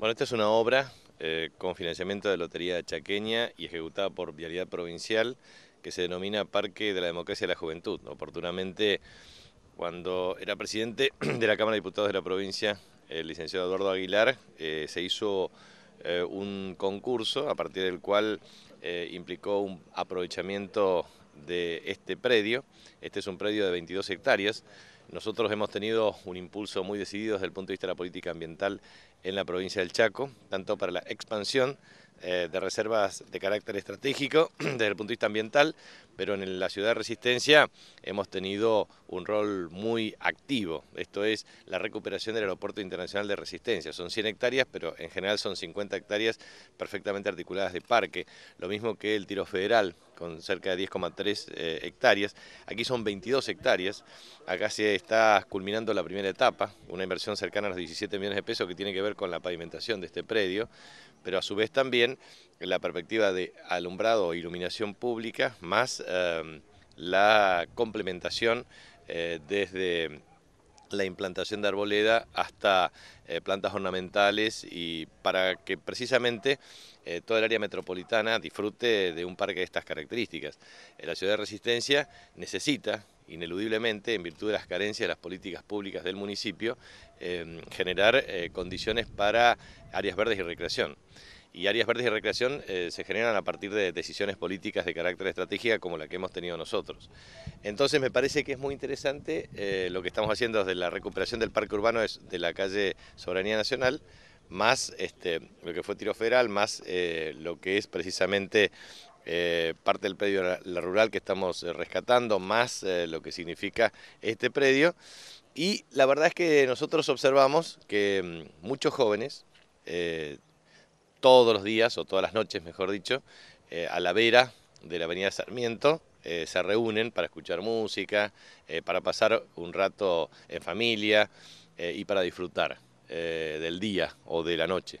Bueno, esta es una obra eh, con financiamiento de Lotería Chaqueña y ejecutada por Vialidad Provincial que se denomina Parque de la Democracia y la Juventud. Oportunamente, cuando era presidente de la Cámara de Diputados de la provincia, el licenciado Eduardo Aguilar, eh, se hizo eh, un concurso a partir del cual implicó un aprovechamiento de este predio. Este es un predio de 22 hectáreas nosotros hemos tenido un impulso muy decidido desde el punto de vista de la política ambiental en la provincia del Chaco, tanto para la expansión eh, de reservas de carácter estratégico desde el punto de vista ambiental, pero en la ciudad de Resistencia hemos tenido un rol muy activo. Esto es la recuperación del Aeropuerto Internacional de Resistencia. Son 100 hectáreas, pero en general son 50 hectáreas perfectamente articuladas de parque. Lo mismo que el Tiro Federal, con cerca de 10,3 eh, hectáreas. Aquí son 22 hectáreas. Acá se está culminando la primera etapa, una inversión cercana a los 17 millones de pesos que tiene que ver con la pavimentación de este predio, pero a su vez también la perspectiva de alumbrado e iluminación pública, más em, la complementación eh, desde la implantación de arboleda hasta eh, plantas ornamentales y para que precisamente eh, toda el área metropolitana disfrute de un parque de estas características. Eh, la ciudad de Resistencia necesita ineludiblemente, en virtud de las carencias de las políticas públicas del municipio, em, generar eh, condiciones para áreas verdes y recreación. Y áreas verdes y recreación se generan a partir de decisiones políticas de carácter estratégica como la que hemos tenido nosotros. Entonces me parece que es muy interesante lo que estamos haciendo desde la recuperación del parque urbano de la calle Soberanía Nacional, más este, lo que fue tiro federal, más eh, lo que es precisamente eh, parte del predio la rural que estamos eh, rescatando, más lo que significa este predio. Y la verdad es que nosotros observamos que mm, muchos jóvenes, todos los días o todas las noches, mejor dicho, a la vera de la avenida Sarmiento, se reúnen para escuchar música, para pasar un rato en familia y para disfrutar. Eh, del día o de la noche.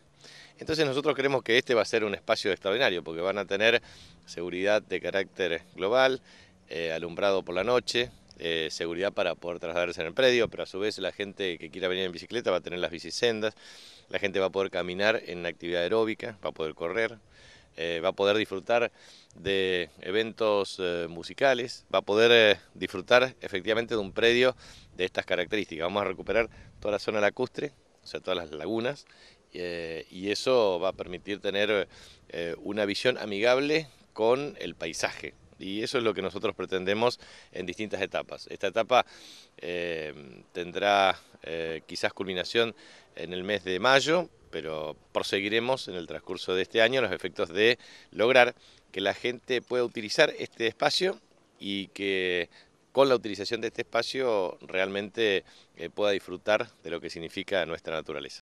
Entonces nosotros creemos que este va a ser un espacio extraordinario porque van a tener seguridad de carácter global, eh, alumbrado por la noche, eh, seguridad para poder trasladarse en el predio, pero a su vez la gente que quiera venir en bicicleta va a tener las bicisendas, la gente va a poder caminar en actividad aeróbica, va a poder correr, va a poder disfrutar de eventos musicales, va a poder disfrutar efectivamente de un predio de estas características. Vamos a recuperar toda la zona lacustre, o sea, todas las lagunas, eh, y eso va a permitir tener eh, una visión amigable con el paisaje. Y eso es lo que nosotros pretendemos en distintas etapas. Esta etapa eh, tendrá quizás culminación en el mes de mayo, pero proseguiremos en el transcurso de este año los efectos de lograr que la gente pueda utilizar este espacio y que con la utilización de este espacio realmente eh, pueda disfrutar de lo que significa nuestra naturaleza.